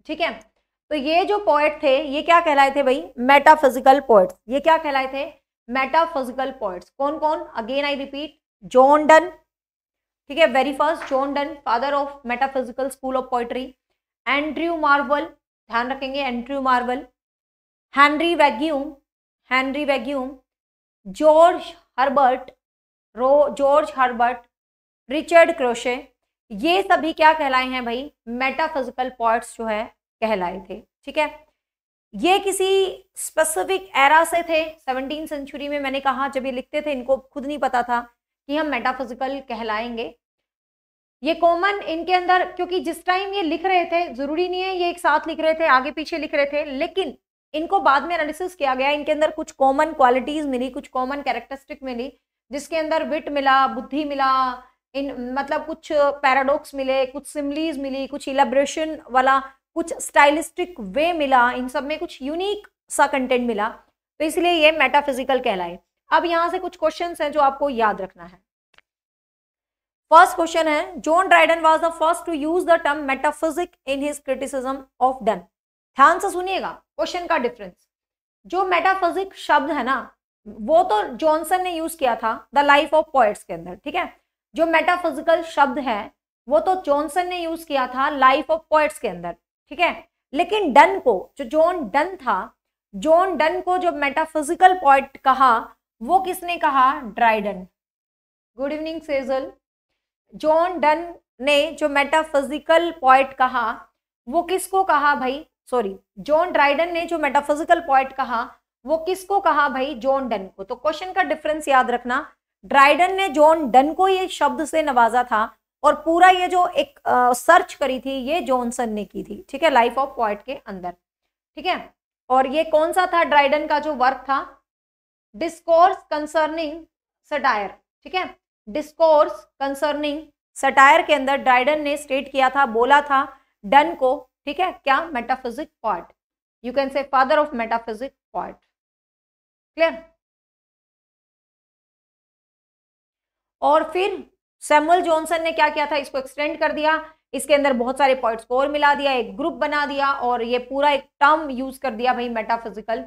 ठीक है तो ये जो पोएट थे ये क्या कहलाए थे भाई मेटाफिजिकल पोएट्स ये क्या कहलाए थे मेटाफिजिकल पॉइंट्स कौन कौन again I repeat John Donne ठीक है very first John Donne father of metaphysical school of poetry Andrew Marvell ध्यान रखेंगे Andrew Marvell Henry Vaughan Henry Vaughan George Herbert रो जॉर्ज हर्बर्ट रिचर्ड क्रोशे ये सभी क्या कहलाए हैं भाई मेटाफिजिकल पॉइंट्स जो है कहलाए थे ठीक है ये किसी स्पेसिफिक एरा से थे सेवनटीन सेंचुरी में मैंने कहा जब ये लिखते थे इनको खुद नहीं पता था कि हम मेटाफिजिकल कहलाएंगे ये कॉमन इनके अंदर क्योंकि जिस टाइम ये लिख रहे थे ज़रूरी नहीं है ये एक साथ लिख रहे थे आगे पीछे लिख रहे थे लेकिन इनको बाद में एनालिसिस किया गया इनके अंदर कुछ कॉमन क्वालिटीज़ मिली कुछ कॉमन कैरेक्टरिस्टिक मिली जिसके अंदर विट मिला बुद्धि मिला इन मतलब कुछ पैराडॉक्स मिले कुछ सिमलीज मिली कुछ इलेब्रेशन वाला कुछ स्टाइलिस्टिक वे मिला इन सब में कुछ यूनिक सा कंटेंट मिला तो इसलिए ये मेटाफिजिकल कहलाए अब यहां से कुछ क्वेश्चंस हैं जो आपको याद रखना है फर्स्ट क्वेश्चन है John Dryden was the first to use the term metaphysic in his criticism of Donne ध्यान से सुनिएगा क्वेश्चन का डिफरेंस जो मेटाफिजिक शब्द है ना वो तो जॉनसन ने यूज किया था द लाइफ ऑफ पोएट्स के अंदर ठीक है जो मेटाफिजिकल शब्द है वो तो जॉनसन ने यूज किया था लाइफ ऑफ पोएट्स के अंदर ठीक है लेकिन डन को जो जॉन डन था जॉन डन को जो मेटाफिजिकल पॉइंट कहा वो किसने कहा Dryden good evening Sejal John Donne ने जो मेटाफिजिकल पॉइंट कहा वो किसको कहा भाई सॉरी जॉन ड्राइडन ने जो मेटाफिजिकल पॉइंट कहा वो किसको कहा भाई जॉन डन को तो क्वेश्चन का डिफरेंस याद रखना ड्राइडन ने जॉन डन को ये शब्द से नवाजा था और पूरा ये जो एक आ, सर्च करी थी ये जॉनसन ने की थी ठीक है लाइफ ऑफ पॉइट के अंदर ठीक है और ये कौन सा था ड्राइडन का जो वर्क था डिस्कोर्स कंसर्निंग सटायर ठीक है डिस्कोर्स कंसर्निंग सटायर के अंदर ड्राइडन ने स्टेट किया था बोला था डन को ठीक है क्या metaphysic poet you can say father of metaphysic poet clear और फिर सैमुअल जॉनसन ने क्या किया था इसको एक्सटेंड कर दिया इसके अंदर बहुत सारे पॉइंट्स को और मिला दिया एक ग्रुप बना दिया और ये पूरा एक टर्म यूज कर दिया भाई मेटाफिजिकल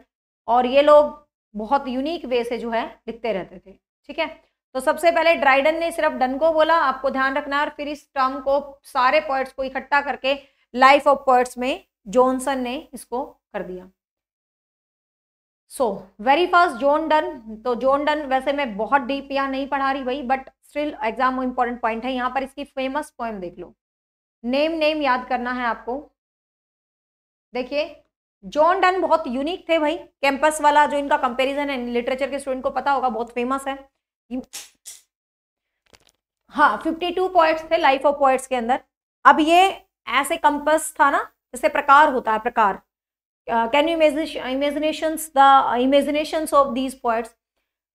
और ये लोग बहुत यूनिक वे से जो है लिखते रहते थे ठीक है तो सबसे पहले ड्राइडन ने सिर्फ डन को बोला आपको ध्यान रखना और फिर इस टर्म को सारे पॉइंट्स को इकट्ठा करके लाइफ ऑफ पॉइंट्स में जॉनसन ने इसको कर दिया so very fast John Donne तो जॉन डन वैसे मैं बहुत डीप यहाँ नहीं पढ़ा रही भाई but still exam important point है यहाँ पर इसकी फेमस पोएम देख लो नेम नेम याद करना है आपको देखिए जॉन डन बहुत यूनिक थे भाई कैंपस वाला जो इनका कंपैरिजन है लिटरेचर के स्टूडेंट को पता होगा बहुत फेमस है हाँ फिफ्टी टू पॉइंट थे लाइफ ऑफ पॉइंट्स के अंदर अब ये ऐसे कंपस था ना जैसे प्रकार होता है प्रकार can you imagination the imagination of these points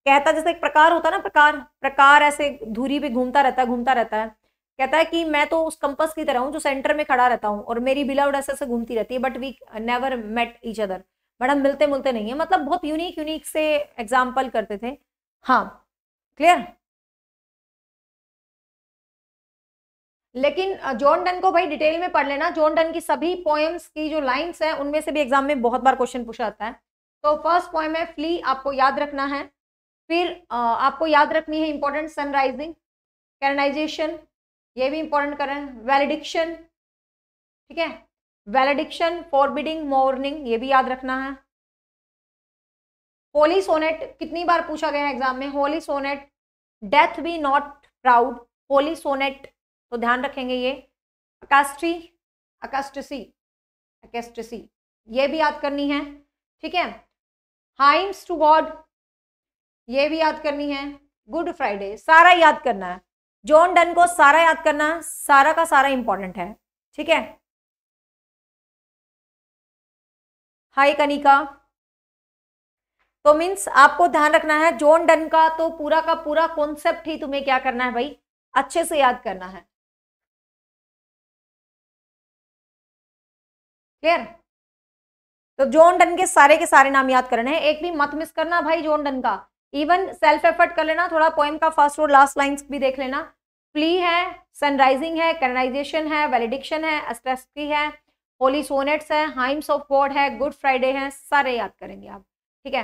कहता जैसे एक प्रकार होता है ना प्रकार प्रकार ऐसे धूरी पे घूमता रहता है घूमता रहता है कहता है कि मैं तो उस कंपस की तरह हूँ जो सेंटर में खड़ा रहता हूँ और मेरी बिलाउड ऐसे ऐसे घूमती रहती है but we never met each other but हम मिलते मिलते नहीं है मतलब बहुत यूनिक यूनिक से एग्जाम्पल करते थे हाँ क्लियर लेकिन जॉन डन को भाई डिटेल में पढ़ लेना जॉन डन की सभी पोएम्स की जो लाइंस हैं उनमें से भी एग्जाम में बहुत बार क्वेश्चन पूछा जाता है तो फर्स्ट पोएम है फ्ली आपको याद रखना है फिर आपको याद रखनी है इंपॉर्टेंट सनराइजिंग कैरनाइजेशन ये भी इंपॉर्टेंट करें वेलिडिक्शन ठीक है वेलिडिक्शन फॉरबिडिंग मॉर्निंग ये भी याद रखना है होली सोनेट कितनी बार पूछा गया है एग्जाम में holy sonnet death be not proud holy sonnet तो ध्यान रखेंगे ये अकास्ट्री अकास्टसी अकेस्टसी ये भी याद करनी है ठीक है हाइम्स टू गॉड ये भी याद करनी है गुड फ्राइडे सारा याद करना है जॉन डन को सारा याद करना सारा का सारा इंपॉर्टेंट है ठीक है हाय कनिका तो मीन्स आपको ध्यान रखना है जॉन डन का तो पूरा का पूरा कॉन्सेप्ट ही तुम्हें क्या करना है भाई अच्छे से याद करना है क्लियर तो जॉन डन के सारे के सारे नाम याद करने हैं एक भी मत मिस करना भाई जॉन डन का इवन सेल्फ एफर्ट कर लेना थोड़ा पोएम का फर्स्ट और लास्ट लाइन्स भी देख लेना प्ली है सनराइजिंग है कैनाइजेशन है वेलिडिक्शन है अस्ट्रेस्की है होली सोनेट्स है हाइम्स ऑफ गॉड है गुड फ्राइडे है सारे याद करेंगे आप ठीक है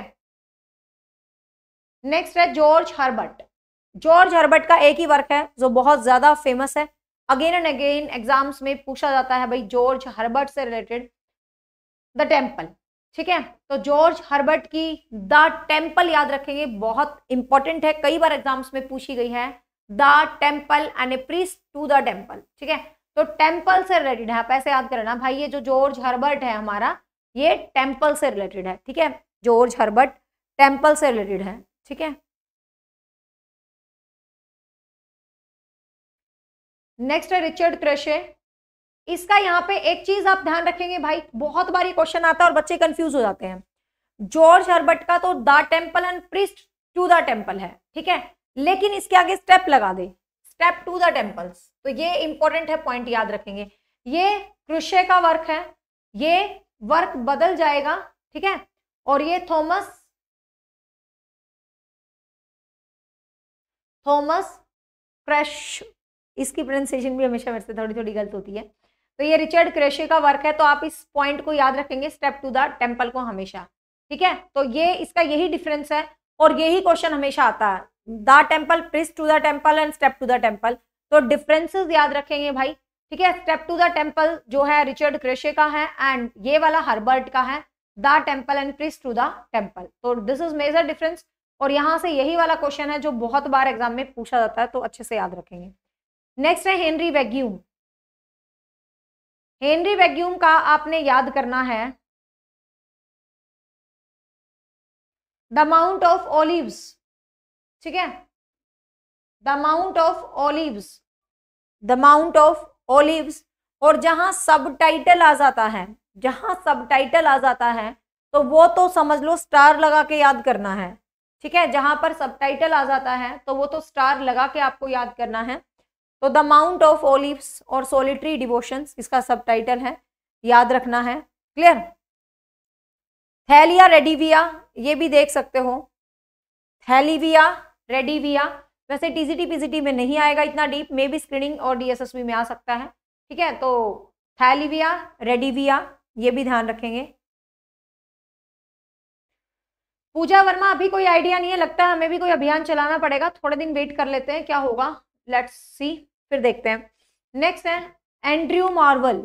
नेक्स्ट है जॉर्ज हर्बर्ट जॉर्ज हर्बर्ट का एक ही वर्क है जो बहुत ज़्यादा फेमस है अगेन एंड अगेन एग्जाम्स में पूछा जाता है भाई जॉर्ज हर्बर्ट से रिलेटेड द टेम्पल ठीक है तो जॉर्ज हर्बर्ट की द टेम्पल याद रखेंगे बहुत इंपॉर्टेंट है कई बार एग्जाम्स में पूछी गई है the temple and a priest to the temple ठीक है तो टेम्पल से रिलेटेड है आप ऐसे याद करना भाई ये जो जॉर्ज हर्बर्ट है हमारा ये टेम्पल से रिलेटेड है ठीक है जॉर्ज हर्बर्ट टेम्पल से रिलेटेड है ठीक है नेक्स्ट है रिचर्ड क्रशे इसका यहाँ पे एक चीज आप ध्यान रखेंगे भाई बहुत बार ये क्वेश्चन आता है और बच्चे कंफ्यूज हो जाते हैं जॉर्ज हर्बर्ट का तो the temple and priest to the temple है ठीक है लेकिन इसके आगे स्टेप लगा दे स्टेप टू द टेम्पल्स तो ये इंपॉर्टेंट है पॉइंट याद रखेंगे ये क्रुशे का वर्क है ये वर्क बदल जाएगा ठीक है और ये थॉमस थॉमस क्रैश इसकी प्रोनाउंसिएशन भी हमेशा मेरे से थोड़ी थोड़ी गलत होती है तो ये रिचर्ड क्रेशे का वर्क है तो आप इस पॉइंट को याद रखेंगे स्टेप टू द टेम्पल को हमेशा ठीक है तो ये इसका यही डिफरेंस है और यही क्वेश्चन हमेशा आता है the temple priest to the temple and step to the temple तो डिफरेंसेस याद रखेंगे भाई ठीक है स्टेप टू द टेम्पल जो है रिचर्ड क्रेशे का है एंड ये वाला हर्बर्ट का है the temple and priest to the temple तो दिस इज मेजर डिफरेंस और यहाँ से यही वाला क्वेश्चन है जो बहुत बार एग्जाम में पूछा जाता है तो अच्छे से याद रखेंगे नेक्स्ट है हेनरी वैग्यूम हेनरी वैक्यूम का आपने याद करना है द माउंट ऑफ ओलिव्स ठीक है the mount of olives the mount of olives और जहां सब टाइटल आ जाता है जहां सब टाइटल आ जाता है तो वो तो समझ लो स्टार लगा के याद करना है ठीक है जहां पर सब टाइटल आ जाता है तो वो तो स्टार लगा के आपको याद करना है तो द माउंट ऑफ ओलिव्स और सोलिट्री डिवोशंस इसका सब टाइटल है याद रखना है क्लियर थैलिया रेडिविया ये भी देख सकते हो थैलीविया रेडिविया वैसे टीजीटी पीजीटी में नहीं आएगा इतना डीप मे भी स्क्रीनिंग और डीएसएसबी में आ सकता है ठीक है तो थैलीविया रेडिविया ये भी ध्यान रखेंगे पूजा वर्मा अभी कोई आइडिया नहीं है लगता है हमें भी कोई अभियान चलाना पड़ेगा थोड़े दिन वेट कर लेते हैं क्या होगा लेट्स सी फिर देखते हैं नेक्स्ट है एंड्रयू मार्वल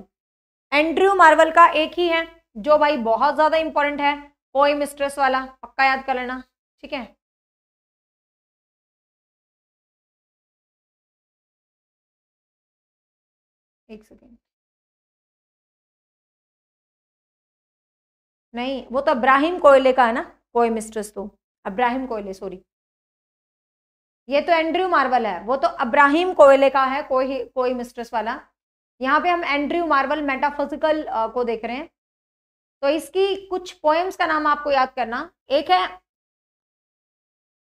एंड्रयू मार्वल का एक ही है जो भाई बहुत ज़्यादा इंपॉर्टेंट है कोई मिस्ट्रेस वाला पक्का याद कर लेना ठीक है एक सेकेंड नहीं वो तो अब्राहिम कोयले का है ना कोई मिस्ट्रेस तो अब्राहिम कोयले सॉरी ये तो एंड्रयू मार्वल है वो तो अब्राहिम कोयले का है कोई कोई मिस्ट्रेस वाला यहाँ पे हम एंड्रयू मार्वल मेटाफिजिकल को देख रहे हैं तो इसकी कुछ पोएम्स का नाम आपको याद करना एक है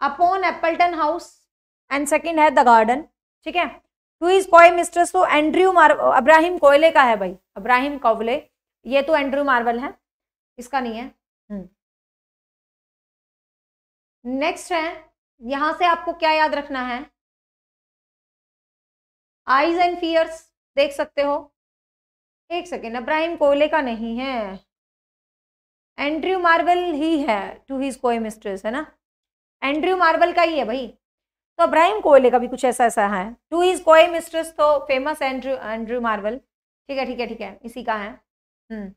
upon Appleton house and second है द गार्डन ठीक है टू इज कोई मिस्ट्रेस तो एंड्रयू मार अब्राहिम कोयले का है भाई अब्राहिम कोवले ये तो एंड्रयू मार्वल है इसका नहीं है नेक्स्ट हम्म। है यहां से आपको क्या याद रखना है आईज एंड फियर्स देख सकते हो एक सेकेंड अब्राहिम कोयले का नहीं है एंड्रयू मार्वल ही है टू हिज कोई मिस्ट्रेस है ना एंड्रयू मार्वल का ही है भाई तो अब्राहिम कोयले का भी कुछ ऐसा ऐसा है टू हिज कोई मिस्ट्रेस तो फेमस एंड्रयू एंड्रयू मार्वल ठीक है ठीक है ठीक है इसी का है हम्म।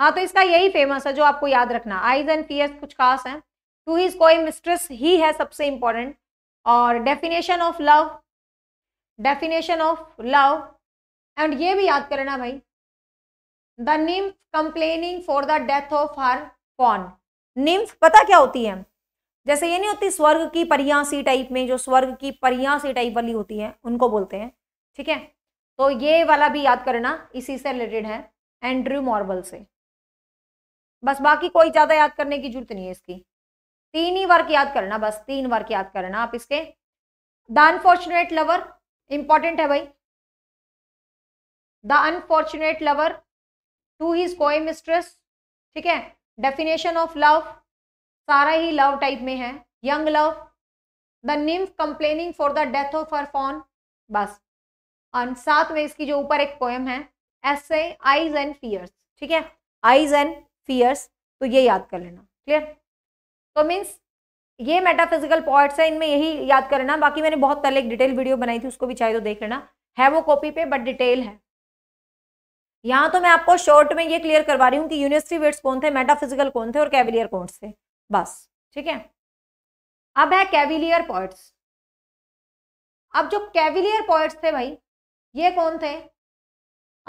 हाँ तो इसका यही फेमस है जो आपको याद रखना आईज एंड फियर्स कुछ खास है टू हिज कोई मिस्ट्रेस ही है सबसे इंपॉर्टेंट और definition of love definition of love and ये भी याद करना भाई the nymph complaining for the death of her fawn nymph पता क्या होती है जैसे ये नहीं होती स्वर्ग की सी टाइप में जो स्वर्ग की परियासी टाइप वाली होती है उनको बोलते हैं ठीक है तो ये वाला भी याद करना इसी से रिलेटेड है एंड्रू मॉर्बल से बस बाकी कोई ज़्यादा याद करने की जरूरत नहीं है इसकी तीन ही वर्क याद करना बस तीन वर्क याद करना आप इसके द अनफॉर्चुनेट लवर इंपॉर्टेंट है भाई the unfortunate lover to his coy mistress ठीक है डेफिनेशन ऑफ लव सारा ही लव टाइप में है young love the nymph complaining for the death of her fawn बस और साथ में इसकी जो ऊपर एक पोएम है ऐसे आईज एंड फियर्स ठीक है आईज एंड फियर्स तो ये याद कर लेना क्लियर तो मीन्स ये मेटाफिजिकल पॉइंट्स है इनमें यही याद करना बाकी मैंने बहुत पहले एक डिटेल वीडियो बनाई थी उसको भी चाहे तो देख लेना है वो कॉपी पे बट डिटेल है यहाँ तो मैं आपको शॉर्ट में ये क्लियर करवा रही हूँ कि यूनिवर्सिटी वेट्स कौन थे मेटाफिजिकल कौन थे और कैविलियर कौन थे बस ठीक है अब है कैविलियर पॉइंट्स अब जो कैविलियर पॉइंट्स थे भाई ये कौन थे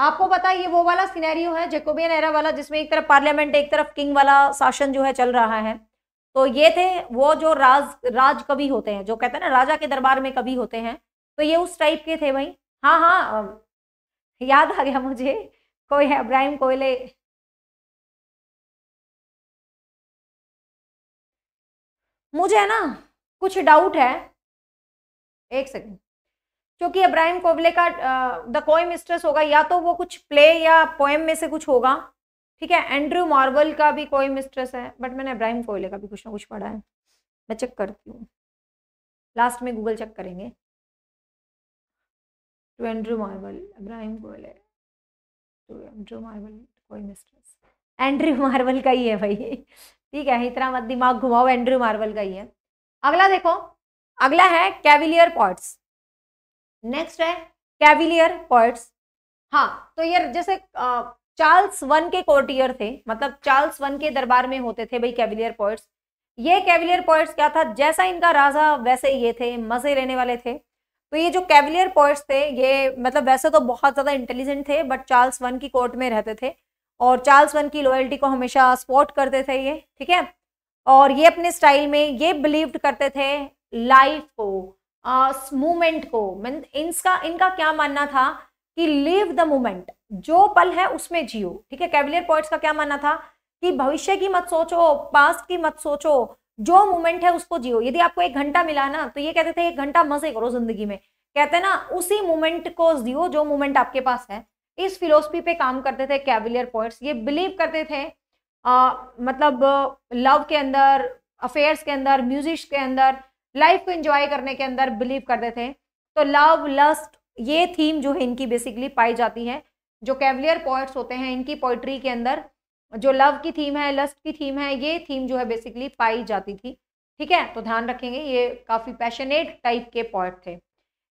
आपको पता ये वो वाला सिनेरियो है जेकोबियन एरा वाला जिसमें एक तरफ पार्लियामेंट एक तरफ किंग वाला शासन जो है चल रहा है तो ये थे वो जो राज राज कवि होते हैं जो कहते हैं ना राजा के दरबार में कवि होते हैं तो ये उस टाइप के थे भाई हाँ हाँ याद आ गया मुझे कोई है अब्राहिम कोयले मुझे ना कुछ डाउट है एक सेकेंड क्योंकि अब्राहिम कोबले का द कोई मिस्ट्रेस होगा या तो वो कुछ प्ले या पोएम में से कुछ होगा ठीक है एंड्रू मार्वल का भी कोई मिस्ट्रेस है बट मैंने इब्राहिम कोयले का भी कुछ ना कुछ पढ़ा है मैं चेक करती हूँ लास्ट में गूगल चेक करेंगे to Andrew Marvell Abraham Cowley to Andrew Marvell coy mistress Andrew Marvell का ही है भाई ठीक है इतना मत दिमाग घुमाओ एंड्रू मार्वल का ही है अगला देखो अगला है कैविलियर पॉट्स नेक्स्ट है कैविलियर पॉट्स हाँ तो ये जैसे आ, चार्ल्स वन के कोर्टियर थे मतलब चार्ल्स वन के दरबार में होते थे भाई कैविलियर पॉइंट्स ये कैविलियर पॉइंट्स क्या था जैसा इनका राजा वैसे ये थे मजे लेने वाले थे तो ये जो कैविलियर पॉइंट्स थे ये मतलब वैसे तो बहुत ज़्यादा इंटेलिजेंट थे बट चार्ल्स वन की कोर्ट में रहते थे और चार्ल्स वन की लॉयल्टी को हमेशा सपोर्ट करते थे ये ठीक है और ये अपने स्टाइल में ये बिलीव करते थे लाइफ को मूवमेंट को मीन इनका इनका क्या मानना था कि लिव द मोमेंट जो पल है उसमें जियो ठीक है कैविलियर पॉइंट्स का क्या मानना था कि भविष्य की मत सोचो पास्ट की मत सोचो जो मोमेंट है उसको जियो यदि आपको एक घंटा मिला ना तो ये कहते थे एक घंटा मजे करो जिंदगी में कहते हैं ना उसी मोमेंट को जियो जो मोमेंट आपके पास है इस फिलोसफी पे काम करते थे कैविलियर पॉइंट्स ये बिलीव करते थे आ, मतलब लव के अंदर अफेयर्स के अंदर म्यूजिक के अंदर लाइफ को एंजॉय करने के अंदर बिलीव करते थे तो लव लस्ट ये थीम जो है इनकी बेसिकली पाई जाती है जो कैवलियर पोइट्स होते हैं इनकी पोइट्री के अंदर जो लव की थीम है लस्ट की थीम है ये थीम जो है बेसिकली पाई जाती थी ठीक है तो ध्यान रखेंगे ये काफ़ी पैशनेट टाइप के पोइट थे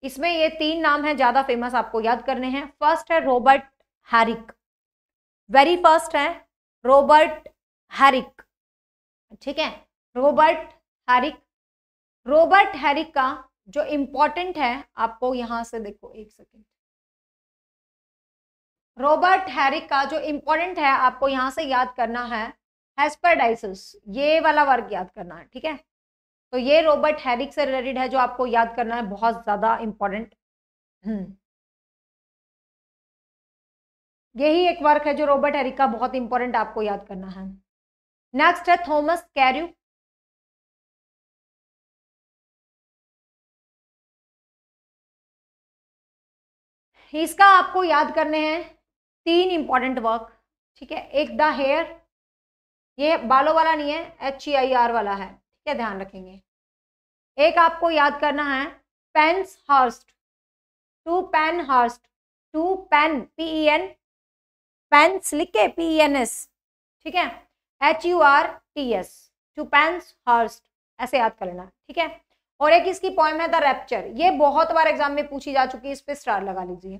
इसमें ये तीन नाम हैं ज़्यादा फेमस आपको याद करने हैं फर्स्ट है रॉबर्ट हैरिक वेरी फर्स्ट है रॉबर्ट हैरिक ठीक है रॉबर्ट हैरिक रॉबर्ट हैरिक का जो इम्पोर्टेंट है आपको यहाँ से देखो एक सेकेंड रॉबर्ट हैरिक का जो इम्पोर्टेंट है आपको यहाँ से याद करना है हेस्परडाइसिस ये वाला वर्ग याद करना है ठीक है तो ये रॉबर्ट हैरिक से रिलेटेड है जो आपको याद करना है बहुत ज़्यादा इम्पोर्टेंट हम्म। यही एक वर्क है जो रॉबर्ट हैरिक का बहुत इंपॉर्टेंट आपको याद करना है नेक्स्ट है थॉमस कैरू इसका आपको याद करने हैं तीन इंपॉर्टेंट वर्क ठीक है एक द हेयर ये बालों वाला नहीं है एच ई आई आर वाला है ठीक है ध्यान रखेंगे एक आपको याद करना है Penshurst to Penshurst to pen P E N pens लिखे पी ई एन एस ठीक है H U R S T to Penshurst ऐसे याद कर लेना ठीक है और एक इसकी पॉइंट है द रैप्चर ये बहुत बार एग्जाम में पूछी जा चुकी है इस पर स्टार लगा लीजिए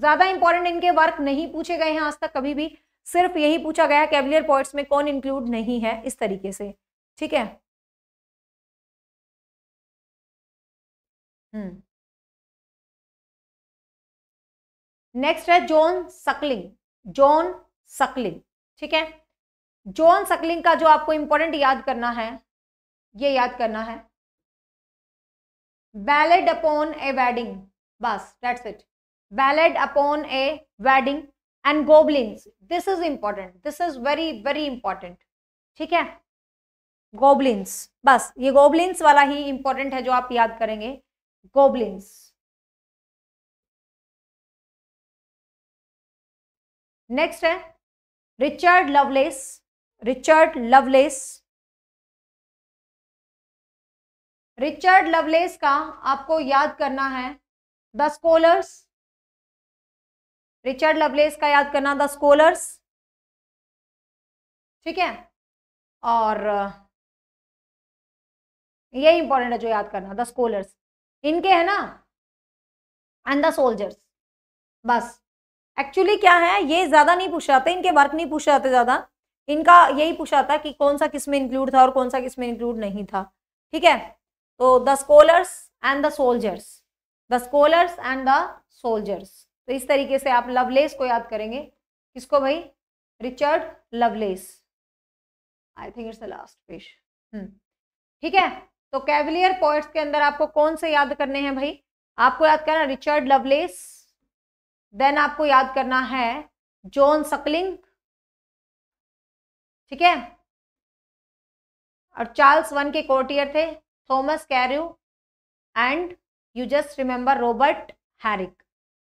ज्यादा इंपॉर्टेंट इनके वर्क नहीं पूछे गए हैं आज तक कभी भी सिर्फ यही पूछा गया कैवलियर पॉइंट्स में कौन इंक्लूड नहीं है इस तरीके से ठीक है नेक्स्ट हम्म। है जॉन सकलिंग जॉन सकलिंग ठीक है जॉन सकलिंग का जो आपको इंपॉर्टेंट याद करना है ये याद करना है बैलेड अपॉन ए वेडिंग बस that's it ballad upon a wedding and goblins this is important this is very very important ठीक है गोबलिन्स बस ये गोब्लिन्स वाला ही इंपॉर्टेंट है जो आप याद करेंगे गोब्लिन्स नेक्स्ट है Richard Lovelace Richard Lovelace Richard Lovelace का आपको याद करना है द स्कॉलर्स रिचर्ड लवलेस का याद करना द स्कोलर्स ठीक है और ये इंपॉर्टेंट है जो याद करना द स्कोलर्स इनके है ना एंड द सोल्जर्स बस एक्चुअली क्या है ये ज़्यादा नहीं पूछ रहा इनके वर्क नहीं पूछ रहा ज़्यादा इनका यही पूछा था कि कौन सा किसमें इंक्लूड था और कौन सा किसमें इंक्लूड नहीं था ठीक है तो the scholars and the soldiers the scholars and the soldiers तो इस तरीके से आप लवलेस को याद करेंगे किसको भाई Richard Lovelace I think it's the last page ठीक है तो कैवलियर पॉइंट्स के अंदर आपको कौन से याद करने हैं भाई आपको याद करना रिचर्ड लवलेस देन आपको याद करना है जॉन सकलिंग ठीक है और चार्ल्स वन के कोर्टियर थे Thomas Carew and you just remember Robert Herrick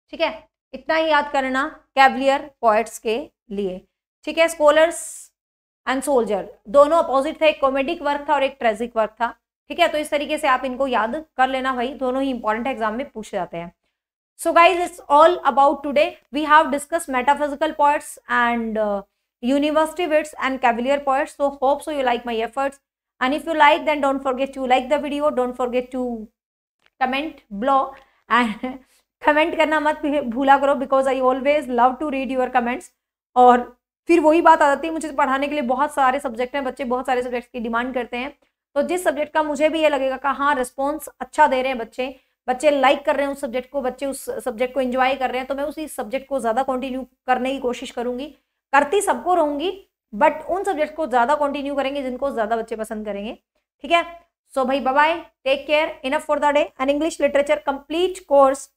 ठीक है इतना ही याद करना कैबलियर पॉइट्स के लिए ठीक है स्कॉलर्स एंड सोल्जर दोनों अपोजिट थे एक कॉमेडिक वर्क था और एक ट्रेजिक वर्क था ठीक है तो इस तरीके से आप इनको याद कर लेना भाई दोनों ही इंपॉर्टेंट एग्जाम में पूछे जाते हैं so guys it's all about today we have discuss metaphysical poets and university wits and cavalier poets so hope so you like my efforts and if you like then don't forget to like the video don't get to comment below and comment करना मत भूला करो because I always love to read your comments और फिर वही बात आ जाती है मुझे पढ़ाने के लिए बहुत सारे सब्जेक्ट हैं बच्चे बहुत सारे सब्जेक्ट्स की डिमांड करते हैं तो जिस सब्जेक्ट का मुझे भी ये लगेगा कि हाँ रिस्पॉन्स अच्छा दे रहे हैं बच्चे बच्चे लाइक कर रहे हैं उस सब्जेक्ट को बच्चे उस सब्जेक्ट को इंजॉय कर रहे हैं तो मैं उसी सब्जेक्ट को ज़्यादा कंटिन्यू करने की कोशिश करूँगी करती सबको रहूँगी बट उन सब्जेक्ट को ज़्यादा कंटिन्यू करेंगे जिनको ज़्यादा बच्चे पसंद करेंगे ठीक है सो so भाई bye take care enough for the day an English literature complete course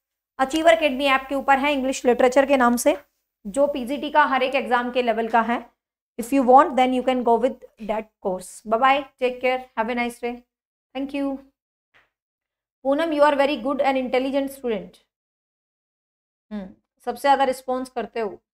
Achiever Academy app के ऊपर है इंग्लिश लिटरेचर के नाम से जो पीजीटी का हर एक एग्जाम के लेवल का है if you want then you can go with that course bye take care have a nice day thank you Poonam you are very good and intelligent student सबसे ज़्यादा रिस्पॉन्स करते हो